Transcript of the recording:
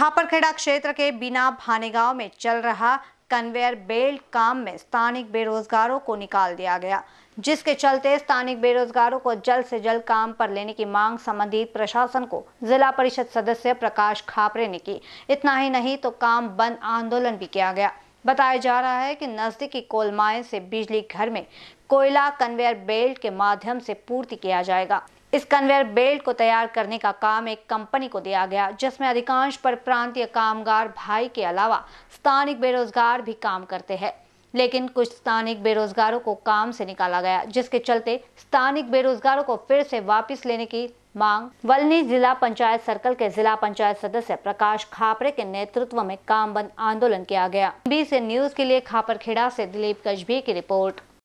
खापरखेड़ा क्षेत्र के बिना भाने गांव में चल रहा कन्वेयर बेल्ट काम में स्थानिक बेरोजगारों को निकाल दिया गया जिसके चलते स्थानिक बेरोजगारों को जल्द से जल्द काम पर लेने की मांग संबंधित प्रशासन को जिला परिषद सदस्य प्रकाश खापरे ने की इतना ही नहीं तो काम बंद आंदोलन भी किया गया बताया जा रहा है कि नजदीकी कोलमाए से बिजली घर में कोयला कन्वेयर बेल्ट के माध्यम से पूर्ति किया जाएगा इस कन्वेयर बेल्ट को तैयार करने का काम एक कंपनी को दिया गया जिसमें अधिकांश पर प्रांतीय कामगार भाई के अलावा स्थानिक बेरोजगार भी काम करते हैं लेकिन कुछ स्थानिक बेरोजगारों को काम से निकाला गया जिसके चलते स्थानिक बेरोजगारों को फिर से वापस लेने की मांग वलनी जिला पंचायत सर्कल के जिला पंचायत सदस्य प्रकाश खापरे के नेतृत्व में काम बंद आंदोलन किया गया बी न्यूज के लिए खापरखेड़ा से दिलीप गजबी की रिपोर्ट